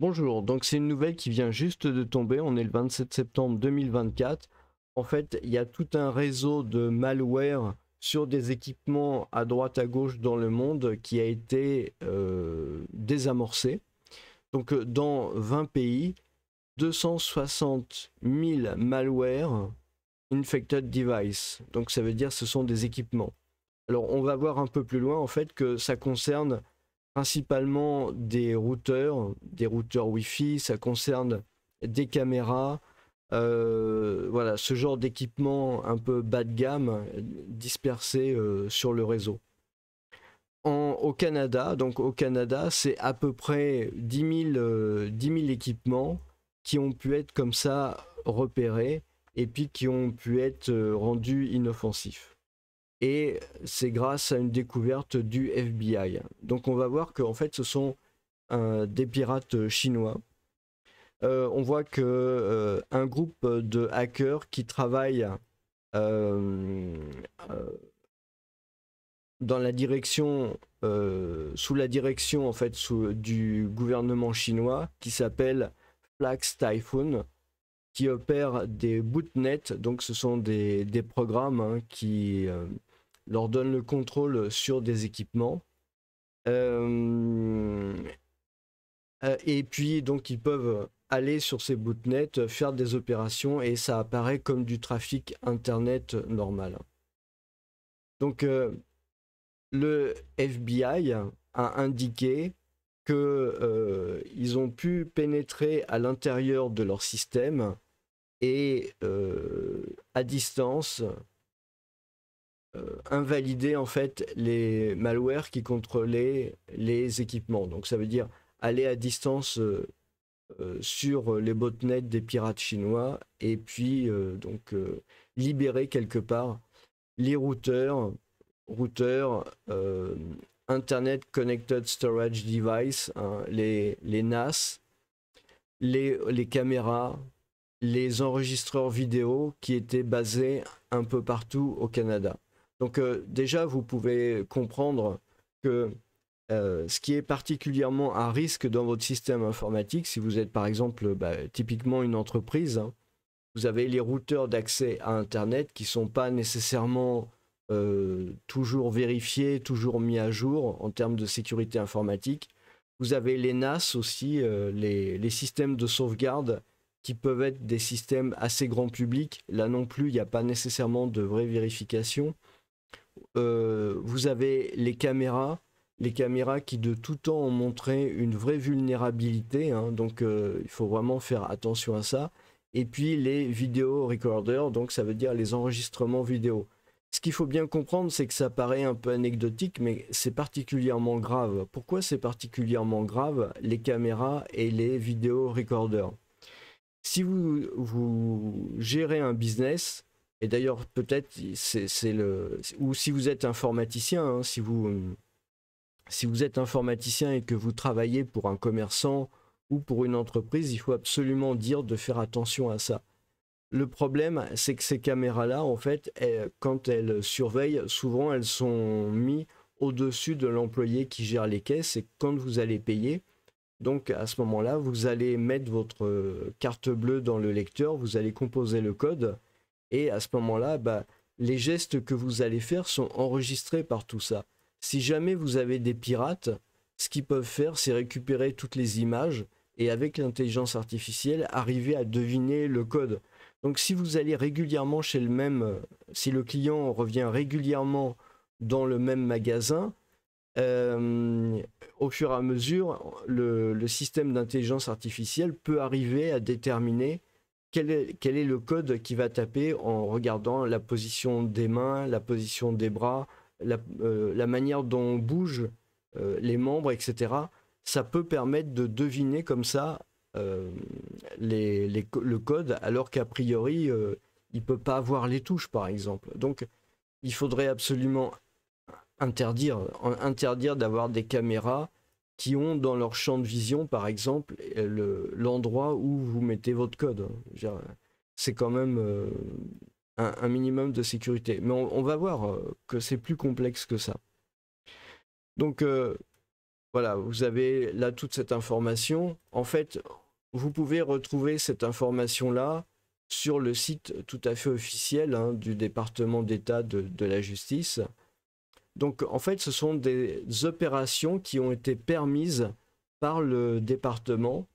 Bonjour, donc c'est une nouvelle qui vient juste de tomber, on est le 27 septembre 2024. En fait, il y a tout un réseau de malware sur des équipements à droite à gauche dans le monde qui a été euh, désamorcé. Donc euh, dans 20 pays, 260 000 malware infected device. Donc ça veut dire ce sont des équipements. Alors on va voir un peu plus loin en fait que ça concerne principalement des routeurs, des routeurs Wi-Fi, ça concerne des caméras, euh, voilà, ce genre d'équipement un peu bas de gamme dispersé euh, sur le réseau. au Canada, donc au Canada, c'est à peu près 10 mille 10 euh, 000, équipements qui ont pu être comme ça repérés et puis qui ont pu être rendus inoffensifs et c'est grâce à une découverte du FBI. Donc on va voir qu'en fait ce sont euh, des pirates euh, chinois. Euh, on voit que un groupe de hackers qui travaille dans la direction, sous la direction en fait sous, du gouvernement chinois, qui s'appelle Flax Typhoon, qui opère des bootnets. Donc ce sont des, programmes hein, qui leur donne le contrôle sur des équipements. Euh, euh, et puis, donc, ils peuvent aller sur ces bootnets. Euh, faire des opérations et ça apparaît comme du trafic Internet normal. Donc, le FBI a indiqué qu'ils ont pu pénétrer à l'intérieur de leur système et à distance euh, invalider en fait les malwares qui contrôlaient les équipements. Donc ça veut dire aller à distance euh, euh, sur les botnets des pirates chinois et puis donc libérer quelque part les routeurs, routeurs Internet Connected Storage Device, hein, les, les NAS, les, les caméras, les enregistreurs vidéo qui étaient basés un peu partout au Canada. Donc euh, déjà, vous pouvez comprendre que euh, ce qui est particulièrement à risque dans votre système informatique, si vous êtes par exemple bah, typiquement une entreprise, hein, vous avez les routeurs d'accès à Internet qui ne sont pas nécessairement euh, toujours vérifiés, toujours mis à jour en termes de sécurité informatique. Vous avez les NAS aussi, les, les, systèmes de sauvegarde qui peuvent être des systèmes assez grand public. Là non plus, il n'y a pas nécessairement de vraie vérification. Euh, vous avez les caméras, les caméras qui de tout temps ont montré une vraie vulnérabilité, hein. donc euh, il faut vraiment faire attention à ça. Et puis les vidéo recorders, donc ça veut dire les enregistrements vidéo. Ce qu'il faut bien comprendre, c'est que ça paraît un peu anecdotique, mais c'est particulièrement grave. Pourquoi c'est particulièrement grave les caméras et les vidéo recorders Si vous, gérez un business, et d'ailleurs, peut-être, c'est le. Ou si vous êtes informaticien, hein, si, vous, hum, si vous êtes informaticien et que vous travaillez pour un commerçant ou pour une entreprise, il faut absolument dire de faire attention à ça. Le problème, c'est que ces caméras-là, en fait, quand elles surveillent, souvent elles sont mises au-dessus de l'employé qui gère les caisses et quand vous allez payer, donc à ce moment-là, vous allez mettre votre euh, carte bleue dans le lecteur, vous allez composer le code et à ce moment-là, bah, les gestes que vous allez faire sont enregistrés par tout ça. Si jamais vous avez des pirates, ce qu'ils peuvent faire, c'est récupérer toutes les images et avec l'intelligence artificielle, arriver à deviner le code. Donc si vous allez régulièrement chez le même, si le client revient régulièrement dans le même magasin, euh, au fur et à mesure, le système d'intelligence artificielle peut arriver à déterminer quel est, le code qui va taper en regardant la position des mains, la position des bras, la, euh, manière dont on bouge euh, les membres, etc. Ça peut permettre de deviner comme ça euh, le code, alors qu'a priori, il ne peut pas avoir les touches, par exemple. Donc, il faudrait absolument interdire d'avoir des caméras qui ont dans leur champ de vision, par exemple, euh, l'endroit où vous mettez votre code. Hein. C'est quand même euh, un, minimum de sécurité. Mais on, va voir euh, que c'est plus complexe que ça. Donc voilà, vous avez là toute cette information. En fait, vous pouvez retrouver cette information-là sur le site tout à fait officiel hein, du département d'État de, la justice. Donc en fait, ce sont des opérations qui ont été permises par le département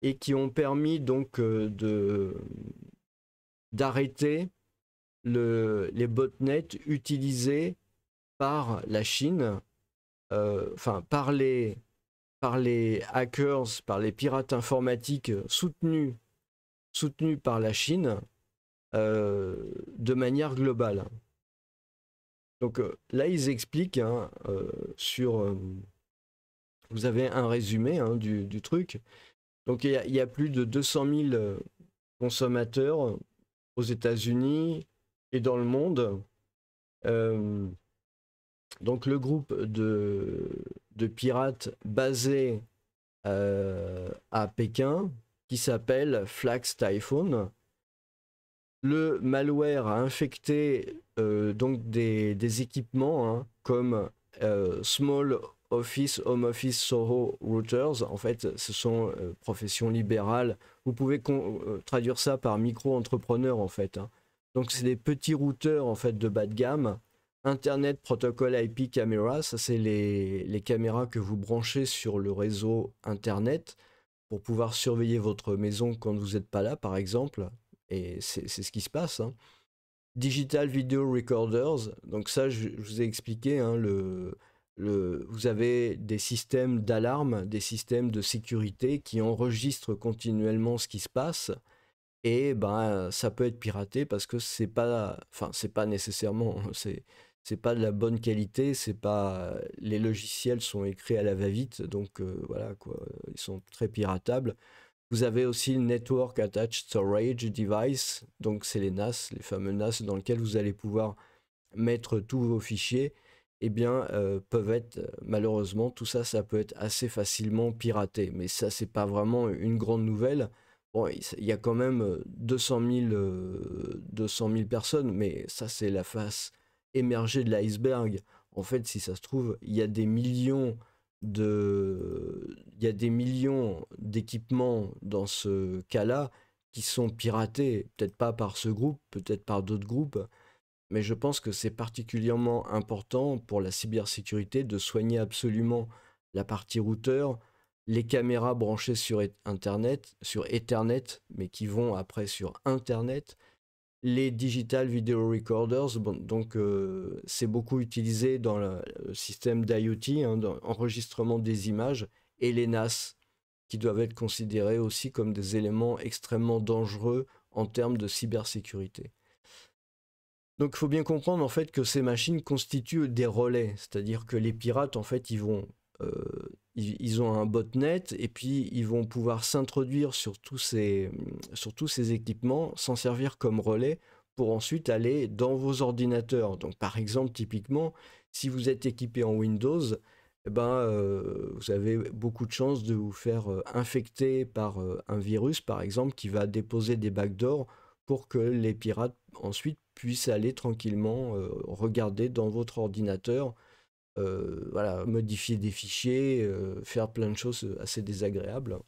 et qui ont permis donc euh, d'arrêter les botnets utilisés par la Chine, euh, enfin par les, hackers, par les pirates informatiques soutenus, par la Chine euh, de manière globale. Donc euh, là, ils expliquent hein, euh, sur... Euh, vous avez un résumé hein, du, truc. Donc il y, a plus de 200 000 consommateurs aux États-Unis et dans le monde. donc le groupe de, pirates basé à Pékin qui s'appelle Flax Typhoon le malware a infecté euh, donc des, équipements hein, comme euh, Small Office, Home Office, Soho Routers. En fait, ce sont euh, professions libérales. Vous pouvez traduire ça par micro-entrepreneur en fait. Hein. Donc c'est des petits routeurs en fait de bas de gamme. Internet Protocol IP Camera, ça c'est les, les caméras que vous branchez sur le réseau Internet pour pouvoir surveiller votre maison quand vous n'êtes pas là par exemple et c'est ce qui se passe. Hein. Digital Video Recorders, donc ça, je, vous ai expliqué, hein, le, le, vous avez des systèmes d'alarme, des systèmes de sécurité qui enregistrent continuellement ce qui se passe. Et ben, ça peut être piraté parce que c'est pas, enfin, c'est pas nécessairement, hein, c'est, pas de la bonne qualité, c'est pas les logiciels sont écrits à la va-vite, donc euh, voilà quoi, ils sont très piratables. Vous avez aussi le Network Attached Storage Device, donc c'est les NAS, les fameux NAS dans lesquels vous allez pouvoir mettre tous vos fichiers. Eh bien, euh, peuvent être malheureusement tout ça, ça peut être assez facilement piraté. Mais ça, c'est pas vraiment une grande nouvelle. Bon, il y a quand même 200 000, 200 000 personnes, mais ça, c'est la face émergée de l'iceberg. En fait, si ça se trouve, il y a des millions il y a des millions d'équipements dans ce cas-là qui sont piratés, peut-être pas par ce groupe, peut-être par d'autres groupes, mais je pense que c'est particulièrement important pour la cybersécurité de soigner absolument la partie routeur, les caméras branchées sur Internet, sur Ethernet, mais qui vont après sur Internet, les digital video recorders. donc, euh, c'est beaucoup utilisé dans le système d'IoT, hein, enregistrement des images, et les NAS, qui doivent être considérés aussi comme des éléments extrêmement dangereux en termes de cybersécurité. Donc, il faut bien comprendre en fait que ces machines constituent des relais, c'est-à-dire que les pirates, en fait, ils vont euh, ils, ont un botnet et puis ils vont pouvoir s'introduire sur, tous ces, équipements, s'en servir comme relais pour ensuite aller dans vos ordinateurs. Donc par exemple, typiquement, si vous êtes équipé en Windows, eh ben, euh, vous avez beaucoup de chances de vous faire euh, infecter par euh, un virus, par exemple, qui va déposer des backdoors pour que les pirates ensuite puissent aller tranquillement regarder dans votre ordinateur euh, voilà, modifier des fichiers, euh, faire plein de choses assez désagréables.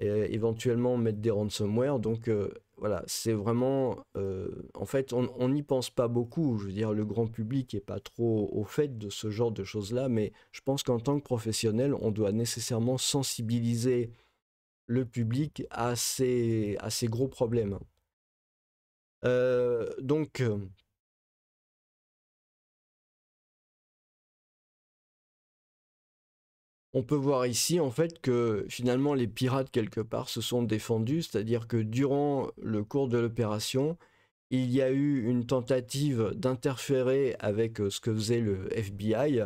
Et éventuellement mettre des ransomware. Donc euh, voilà, c'est vraiment. en fait, on n'y pense pas beaucoup. Je veux dire, le grand public n'est pas trop au fait de ce genre de choses-là, mais je pense qu'en tant que professionnel, on doit nécessairement sensibiliser le public à à ces gros problèmes. donc on peut voir ici en fait que finalement les pirates quelque part se sont défendus, c'est-à-dire que durant le cours de l'opération, il y a eu une tentative d'interférer avec euh, ce que faisait le FBI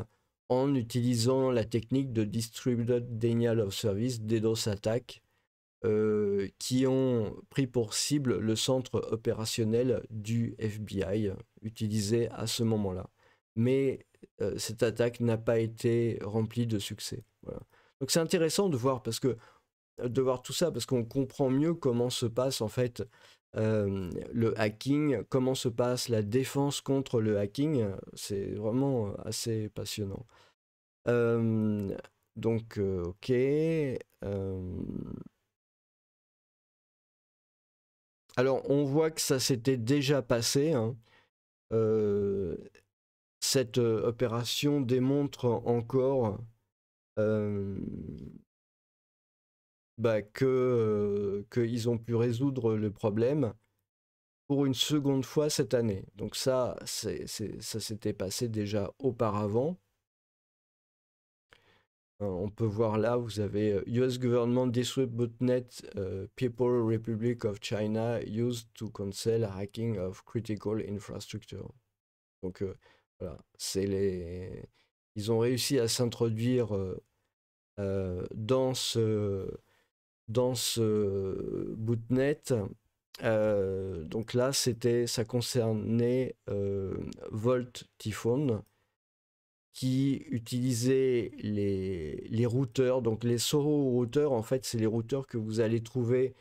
en utilisant la technique de Distributed Denial of Service, DDoS Attack, euh, qui ont pris pour cible le centre opérationnel du FBI utilisé à ce moment-là. Mais euh, cette attaque n'a pas été remplie de succès. Donc c'est intéressant de voir parce que euh, de voir tout ça parce qu'on comprend mieux comment se passe en fait euh, le hacking, comment se passe la défense contre le hacking. C'est vraiment assez passionnant. donc ok. Alors on voit que ça s'était déjà passé. Hein cette euh, opération démontre encore euh, bah, euh, qu'ils ont pu résoudre le problème pour une seconde fois cette année. Donc ça, ça s'était passé déjà auparavant. on peut voir là, vous avez US government disrupt botnet People Republic of China used to cancel hacking of critical infrastructure. Donc c'est les... Ils ont réussi à s'introduire euh, euh, dans ce, dans ce bootnet. Euh, donc là, c'était, ça concernait Volt Typhoon qui utilisait les, les routeurs. Donc les Soro routeurs, en fait, c'est les routeurs que vous allez trouver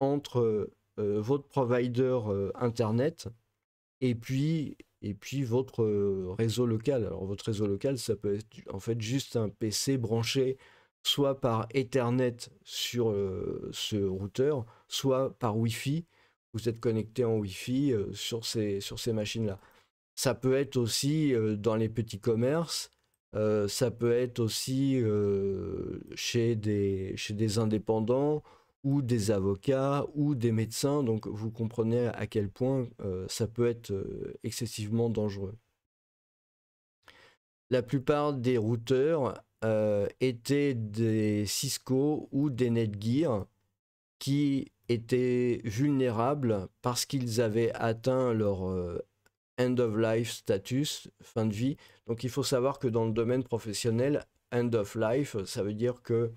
entre votre provider Internet et puis et puis votre euh, réseau local. Alors votre réseau local, ça peut être en fait juste un PC branché soit par Ethernet sur euh, ce routeur, soit par Wi-Fi. Vous êtes connecté en Wi-Fi euh, sur ces, sur ces machines-là. Ça peut être aussi dans les petits commerces, ça peut être aussi chez, des, chez des indépendants ou des avocats ou des médecins. Donc vous comprenez à quel point euh, ça peut être euh, excessivement dangereux. La plupart des routeurs euh, étaient des Cisco ou des Netgear qui étaient vulnérables parce qu'ils avaient atteint leur end of life status, fin de vie. Donc il faut savoir que dans le domaine professionnel, end of life, ça veut dire que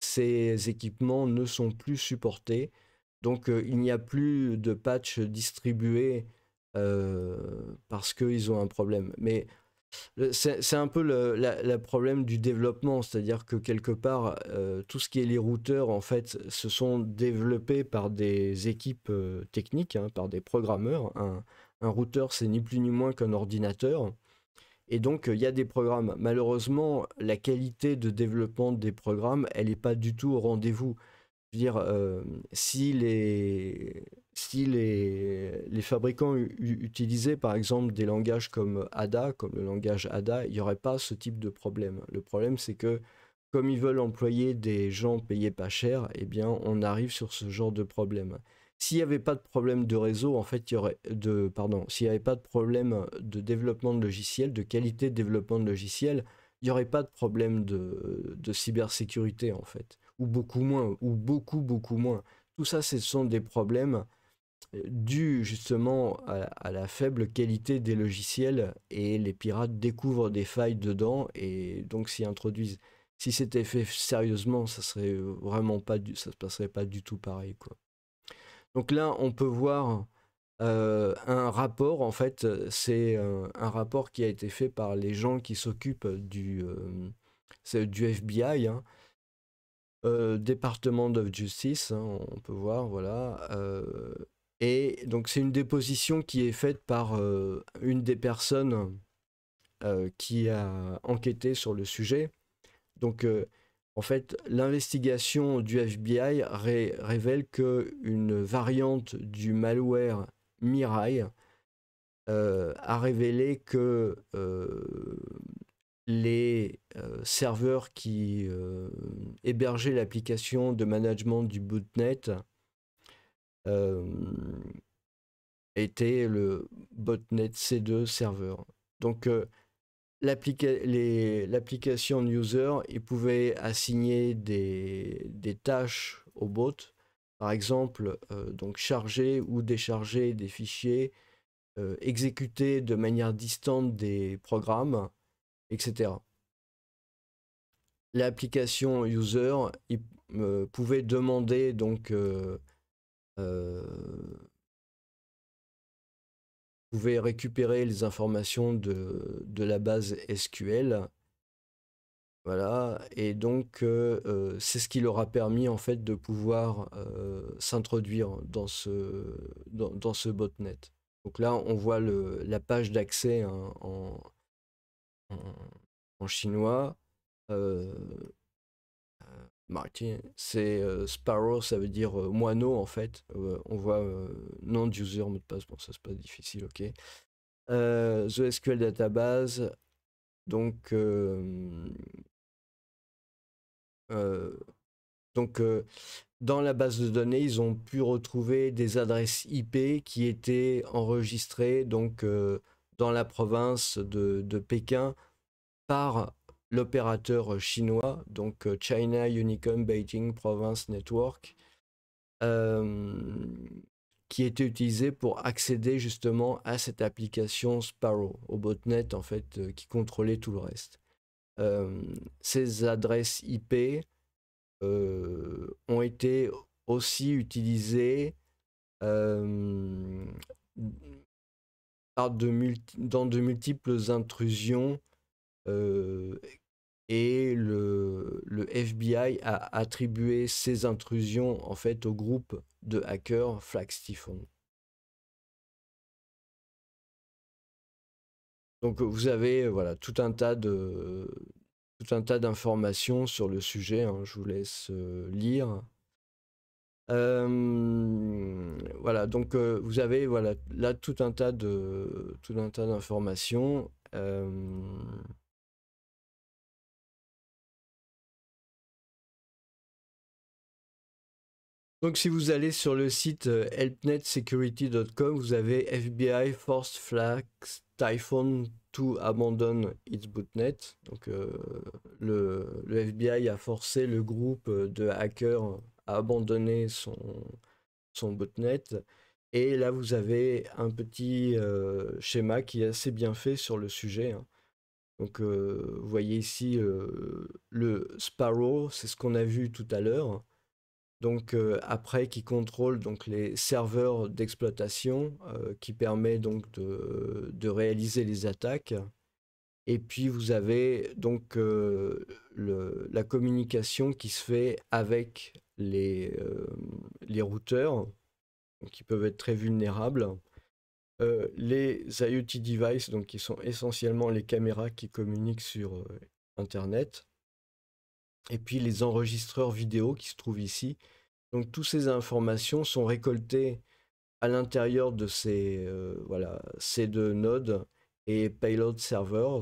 ces équipements ne sont plus supportés. Donc euh, il n'y a plus de patch distribué euh, parce qu'ils ont un problème. Mais c'est un peu le problème du développement, c'est-à-dire que quelque part, euh, tout ce qui est les routeurs, en fait, se sont développés par des équipes techniques, hein, par des programmeurs. Un, un routeur, c'est ni plus ni moins qu'un ordinateur. Et donc, euh, il y a des programmes. Malheureusement, la qualité de développement des programmes, elle n'est pas du tout au rendez-vous. Je veux dire, euh, si, les, si les, les fabricants utilisaient par exemple des langages comme ADA, comme le langage ADA, il n'y aurait pas ce type de problème. Le problème, c'est que comme ils veulent employer des gens payés pas cher, eh bien, on arrive sur ce genre de problème. S'il n'y avait pas de problème de réseau, en fait, il y aurait de pardon, s'il n'y avait pas de problème de développement de logiciel, de qualité de développement de logiciel, il n'y aurait pas de problème de, cybersécurité en fait, ou beaucoup moins, ou beaucoup beaucoup moins. Tout ça, ce sont des problèmes euh, dus justement à, la faible qualité des logiciels et les pirates découvrent des failles dedans et donc s'y introduisent. Si c'était fait sérieusement, ça serait vraiment pas du, ça se passerait pas du tout pareil quoi. Donc là, on peut voir euh, un rapport, en fait, c'est euh, un rapport qui a été fait par les gens qui s'occupent du, euh, FBI, hein. département of Justice, hein, on peut voir, voilà. et donc c'est une déposition qui est faite par une des personnes qui a enquêté sur le sujet. Donc en fait, l'investigation du FBI révèle que une variante du malware Mirai euh, a révélé que euh, les euh, serveurs qui hébergeaient l'application de management du botnet étaient le botnet C2 serveur. Donc l'application user, il pouvait assigner des, des, tâches au bot, par exemple euh, donc charger ou décharger des fichiers, euh, exécuter de manière distante des programmes, etc. L'application user il, euh, pouvait demander donc pouvez récupérer les informations de, la base SQL. Voilà, et donc euh, euh, c'est ce qui leur a permis en fait de pouvoir euh, s'introduire dans ce, dans, ce botnet. Donc là, on voit le, la page d'accès hein, en, en, chinois. Martin, bah, c'est euh, Sparrow, ça veut dire euh, moineau en fait. Euh, on voit nom d'user, mot de passe, bon ça c'est pas difficile, ok. The SQL Database, donc donc dans la base de données, ils ont pu retrouver des adresses IP qui étaient enregistrées donc dans la province de Pékin par l'opérateur euh, chinois, donc euh, China Unicom Beijing Province Network, euh, qui était utilisé pour accéder justement à cette application Sparrow, au botnet en fait, qui contrôlait tout le reste. ces adresses IP ont été aussi utilisées par dans de multiples intrusions et le, le, FBI a attribué ces intrusions en fait au groupe de hackers Flag Donc vous avez euh, voilà tout un tas de tout un tas d'informations sur le sujet. Hein, je vous laisse euh, lire. Euh, voilà, donc vous avez voilà là tout un tas de tout un tas d'informations. Donc si vous allez sur le site euh, helpnetsecurity.com, vous avez FBI force Flax Typhoon to abandon its bootnet. Donc euh, le, FBI a forcé le groupe euh, de hackers à abandonner son, son bootnet. Et là, vous avez un petit schéma qui est assez bien fait sur le sujet. Hein. Donc vous voyez ici le Sparrow, c'est ce qu'on a vu tout à l'heure donc euh, après qui contrôle donc les serveurs d'exploitation euh, qui permet donc de, de, réaliser les attaques et puis vous avez donc euh, le, la communication qui se fait avec les, les routeurs qui peuvent être très vulnérables les IoT devices donc qui sont essentiellement les caméras qui communiquent sur internet et puis les enregistreurs vidéo qui se trouvent ici, donc toutes ces informations sont récoltées à l'intérieur de ces, euh, voilà, ces deux nodes et payload servers,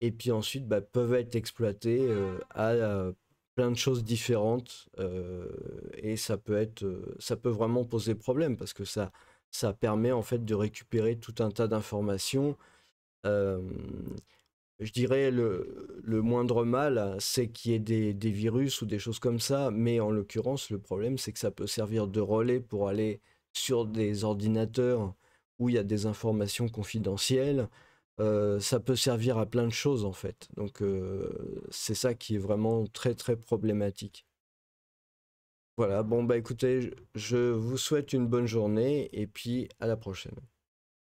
et puis ensuite bah, peuvent être exploitées euh, à, euh, plein de choses différentes, et ça peut être, ça peut vraiment poser problème parce que ça, ça permet en fait de récupérer tout un tas d'informations je dirais le, le moindre mal, c'est qu'il y ait des, virus ou des choses comme ça, mais en l'occurrence, le problème, c'est que ça peut servir de relais pour aller sur des ordinateurs où il y a des informations confidentielles. Euh, ça peut servir à plein de choses en fait. Donc euh, c'est ça qui est vraiment très très problématique. Voilà, bon bah écoutez, je vous souhaite une bonne journée et puis à la prochaine.